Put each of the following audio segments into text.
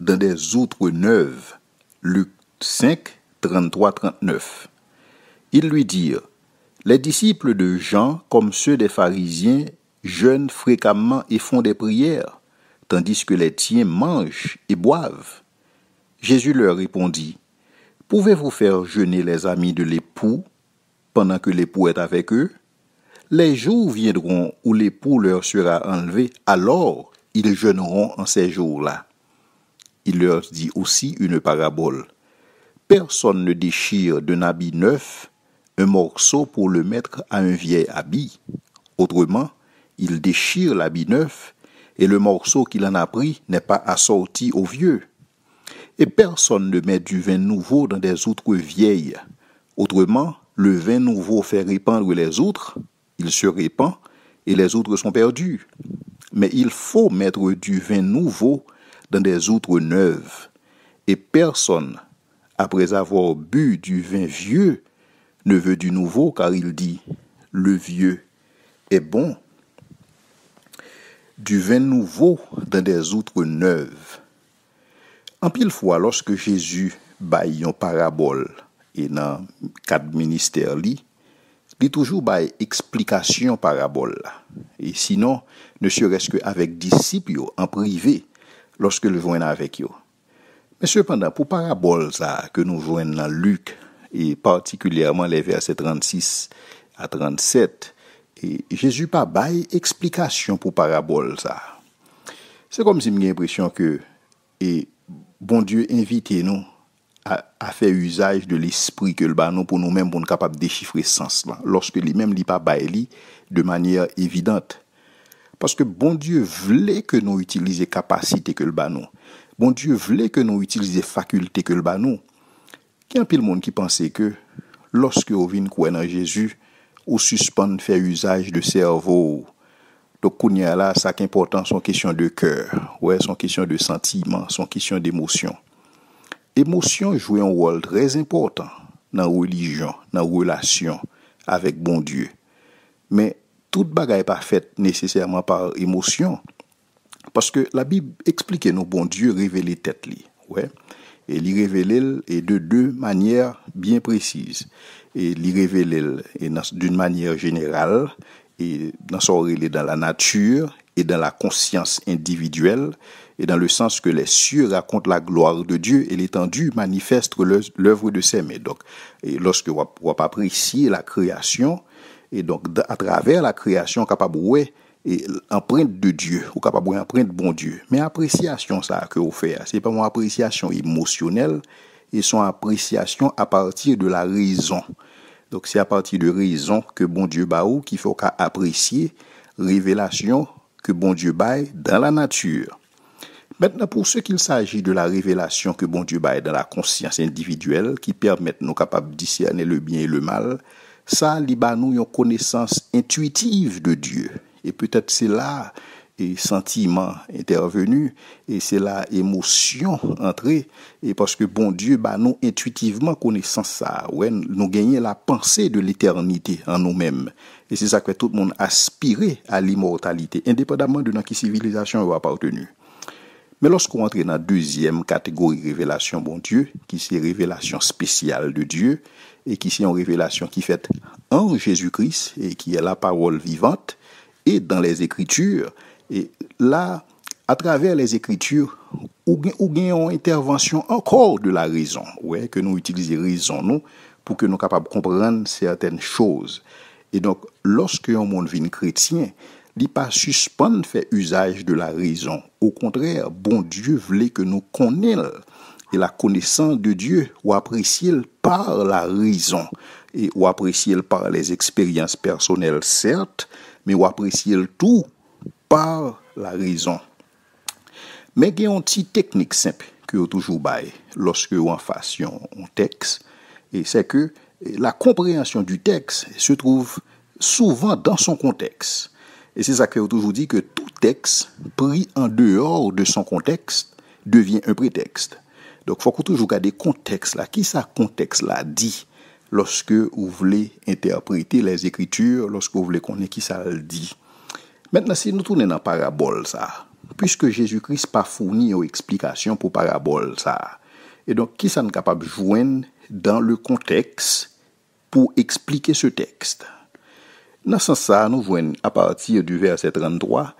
dans des outres neuves. Luc 5, 33-39. Ils lui dirent, Les disciples de Jean, comme ceux des pharisiens, jeûnent fréquemment et font des prières, tandis que les tiens mangent et boivent. Jésus leur répondit, Pouvez-vous faire jeûner les amis de l'époux pendant que l'époux est avec eux Les jours viendront où l'époux leur sera enlevé, alors ils jeûneront en ces jours-là. Il leur dit aussi une parabole. Personne ne déchire d'un habit neuf un morceau pour le mettre à un vieil habit. Autrement, il déchire l'habit neuf et le morceau qu'il en a pris n'est pas assorti au vieux. Et personne ne met du vin nouveau dans des outres vieilles. Autrement, le vin nouveau fait répandre les autres. il se répand et les autres sont perdus. Mè il fò mètre du vin nouvo dan des outre nèv. E person apre zavòr bu du vin vieux ne vè du nouvo kar il di le vieux e bon. Du vin nouvo dan des outre nèv. Anpil fwa loske Jésus bay yon parabol enan kat minister li, li toujou bay eksplikasyon parabol la. Et sinon, ne serait-ce qu'avec disciples en privé, lorsque le joignent avec eux. Mais cependant, pour paraboles, ça, que nous joignons dans Luc, et particulièrement les versets 36 à 37, et Jésus pas bail explication pour paraboles. C'est comme si j'ai l'impression que, et bon Dieu invitez nous à faire usage de l'esprit que le banon pour nous-mêmes pour nous de déchiffrer ce sens là lorsque lui-même lit pas de manière évidente parce que bon Dieu voulait que nous utilisions capacité que le banon bon Dieu voulait que nous utilisions faculté que le banon qui a pile monde qui pensait que lorsque on vient croire en Jésus ou suspend faire usage de cerveau donc, là, ça qui est important, une question de cœur, c'est une question de sentiment, une question d'émotion. Emosyon jwè yon wòl drèz impotant nan wèlijon, nan wèlasyon avèk bon Diyo. Mè, tout bagay pa fèt nesesèrman par emosyon, paske la Bib explike nou bon Diyo revele tèt li. Li revele lè de dè manyèr byen preziz. Li revele lè dè yon manyèr jenèral, nan sòre lè dan la natyur, et dans la conscience individuelle, et dans le sens que les cieux racontent la gloire de Dieu et l'étendue manifeste l'œuvre de ses mains. Donc, et lorsque on va apprécier la création, et donc à travers la création, capable est et empreinte de Dieu, ou capable empreinte bon Dieu. Mais appréciation ça que vous faites, c'est pas mon appréciation émotionnelle, et son appréciation à partir de la raison. Donc c'est à partir de raison que bon Dieu baou qu'il faut qu'à apprécier révélation que bon Dieu baille dans la nature. Maintenant, pour ce qu'il s'agit de la révélation que bon Dieu baille dans la conscience individuelle qui permettent nous capables de discerner le bien et le mal, ça, nous une connaissance intuitive de Dieu. Et peut-être c'est là et sentiment intervenu et c'est la émotion entrée et parce que bon Dieu bah nous intuitivement connaissons ça ouais nous gagnons la pensée de l'éternité en nous-mêmes et c'est ça que tout le monde aspirait à l'immortalité indépendamment de dans quelle civilisation on appartenu mais lorsqu'on entre dans la deuxième catégorie révélation bon Dieu qui c'est révélation spéciale de Dieu et qui c'est une révélation qui fait en Jésus-Christ et qui est la parole vivante et dans les écritures et là, à travers les Écritures, ou bien une intervention encore de la raison, ouais, que nous utilisons raison nous, pour que nous capables de comprendre certaines choses. Et donc, lorsque un monde vient chrétien, il pas suspendre faire usage de la raison. Au contraire, bon Dieu voulait que nous connaissions et la connaissance de Dieu ou apprécier par la raison et ou apprécier par les expériences personnelles certes, mais ou apprécier tout par la raison. Mais il y a une petite technique simple que vous toujours bail lorsque vous en un texte, et c'est que la compréhension du texte se trouve souvent dans son contexte. Et c'est ça que vous toujours dit que tout texte pris en dehors de son contexte devient un prétexte. Donc, il faut toujours garder contexte là. Qui ça contexte là dit lorsque vous voulez interpréter les écritures, lorsque vous voulez connaître qui ça le dit. Mètena si nou tounen an parabol sa, pwiske Jésus-Christ pa founi ou eksplikasyon pou parabol sa, e donk ki san kapab jwenn dan le konteks pou eksplike se tekst. Nansan sa nou jwenn a patir du verset 33,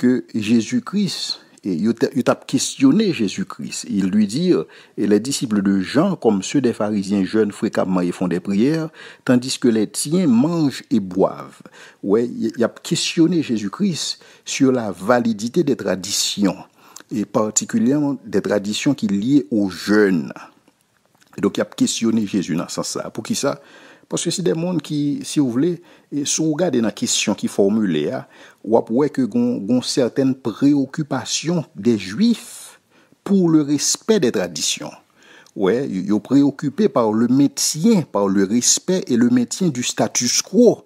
ke Jésus-Christ, Et il a questionné Jésus-Christ. Il lui dit, euh, et les disciples de Jean, comme ceux des pharisiens jeunes, fréquemment ils font des prières, tandis que les tiens mangent et boivent. Ouais, il a questionné Jésus-Christ sur la validité des traditions, et particulièrement des traditions qui liées aux jeunes. donc, il a questionné Jésus dans ce sens Pour qui ça? Paske si de moun ki, si ou vle, sou ou gade na kisyon ki formule a, wap wè ke goun certaine preokupasyon de juif pou le respè de tradisyon. Wè, yo preokupè par le mètien, par le respè et le mètien du status quo.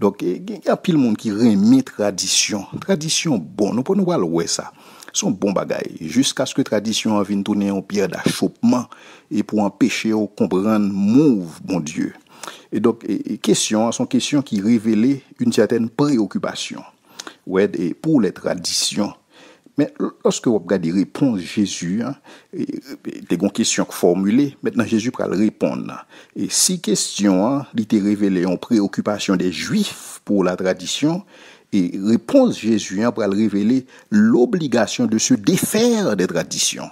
Donk, y apil moun ki remi tradisyon. Tradisyon bon, nou pou nou wè l wè sa. Son bon bagay, jiska skwe tradisyon avin tounen ou pier da choupman, e pou an peche ou kompran mouv, moun dieu. Et donc, et, questions question, sont questions qui révélaient une certaine préoccupation ouais, et pour les traditions. Mais lorsque vous regardez les réponses Jésus, hein, des questions formulées, maintenant Jésus va répondre. Et si questions hein, était révélées en préoccupation des Juifs pour la tradition, et réponse Jésus va hein, révéler l'obligation de se défaire des traditions.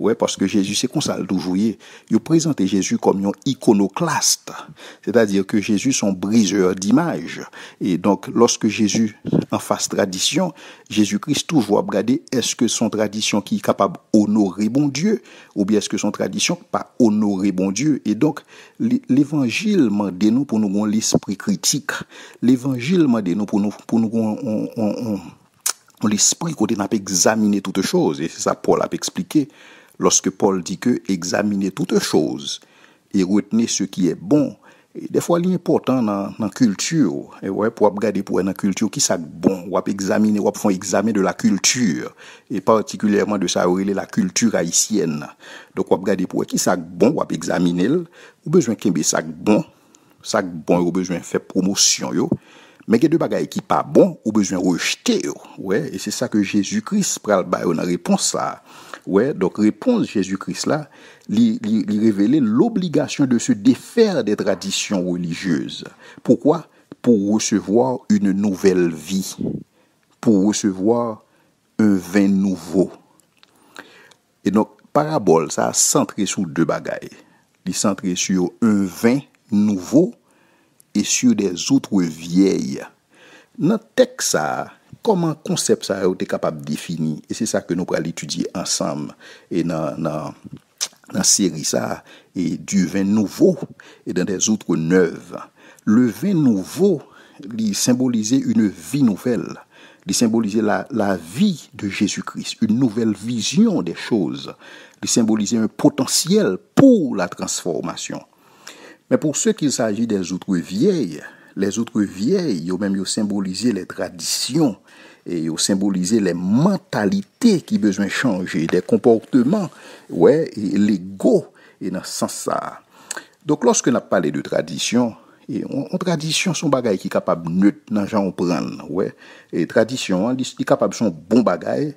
Ouais, parce que Jésus, c'est comme ça le toujours. Il présente Jésus comme un iconoclaste. C'est-à-dire que Jésus, son briseur d'image Et donc, lorsque Jésus en face tradition, Jésus-Christ toujours a regardé, est-ce que son tradition qui est capable d'honorer bon Dieu, ou bien est-ce que son tradition pas honorer bon Dieu. Et donc, l'évangile m'a nous pour nous l'esprit critique. L'évangile m'a nous pour nous, pour nous, l'esprit qu'on a examiné toutes choses. Et c'est ça Paul a expliqué. Lorske Paul di ke examine toute chose. E retene se ki e bon. E defwa li important nan kultur. E wap wap gade pou wè nan kultur ki sak bon. Wap examine, wap fon examine de la kultur. E partikulèrman de sa wile la kultur haisyen. Donk wap gade pou wè ki sak bon, wap examine l. Ou bezwen kembe sak bon. Sak bon ou bezwen fè promosyon yo. Men gè de bagay ki pa bon, ou bezwen rejte yo. Ouè, e se sa ke Jésus-Christ pral bayon nan reponsa. Ouais, donc réponse Jésus-Christ là, il révélait l'obligation de se défaire des traditions religieuses. Pourquoi Pour recevoir une nouvelle vie, pour recevoir un vin nouveau. Et donc, parabole, ça a centré sur deux bagailles. Il centré sur un vin nouveau et sur des autres vieilles. Dans le texte, comment concept ça a été capable de définir et c'est ça que nous allons étudier ensemble et dans la série ça et du vin nouveau et dans des autres neuves le vin nouveau il symbolisait une vie nouvelle il symbolisait la, la vie de Jésus-Christ, une nouvelle vision des choses. Il symbolisait un potentiel pour la transformation. Mais pour ceux qu'il s'agit des autres vieilles, Les outre vieille, yo mèm yo symbolize les tradisyons, yo symbolize les mentalité qui besoin changer, des comportements, l'ego, et dans ce sens-là. Donc, lorsque na pale de tradisyons, Et on, tradition, son bagaille qui est capable neutre dans prendre. Ouais. Et tradition, il hein, capable son bon bagaille,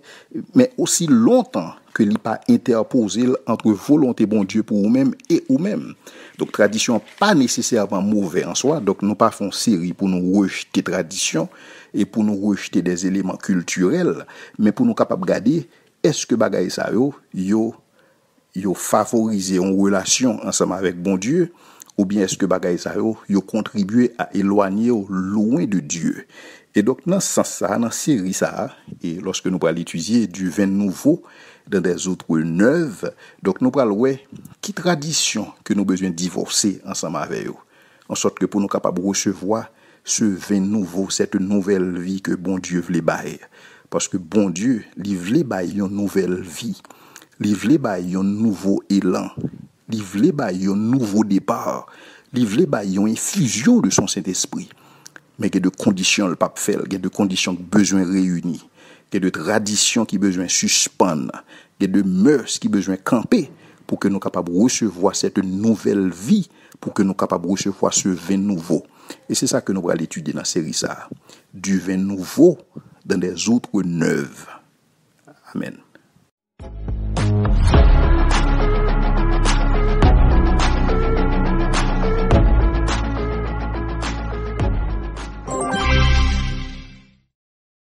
mais aussi longtemps que n'est pas interposé entre volonté bon Dieu pour vous-même et vous-même. Donc tradition pas nécessairement mauvais en soi, donc nous pas font série pour nous rejeter tradition et pour nous rejeter des éléments culturels, mais pour nous capables garder est-ce que bagay ça yo yo yo favoriser en relation ensemble avec bon Dieu Ou bien, eske bagay sa yo, yo kontribuye a elwanyo louen de Diyo. E dok nan sansa, nan seri sa, e loske nou pral etuizye, Diyo ven nouvo, dan desotre nev, dok nou pral we, ki tradisyon ke nou bezwen divorse ansama veyo. An sot ke pou nou kapabou se vwa, se ven nouvo, sete nouvel vi ke bon Diyo vle baye. Paske bon Diyo, li vle baye yon nouvel vi, li vle baye yon nouvo elan, Il les bah, un nouveau départ. Il voulait bah, une infusion de son Saint-Esprit. Mais il y a des conditions le pape fait, il y a des conditions qui besoin réunies, il y a de traditions qui besoin suspendre, il y a des mœurs qui besoin camper pour que nous capables de recevoir cette nouvelle vie, pour que nous capables de recevoir ce vin nouveau. Et c'est ça que nous allons étudier dans la série ça. Du vin nouveau dans des autres neuves. Amen.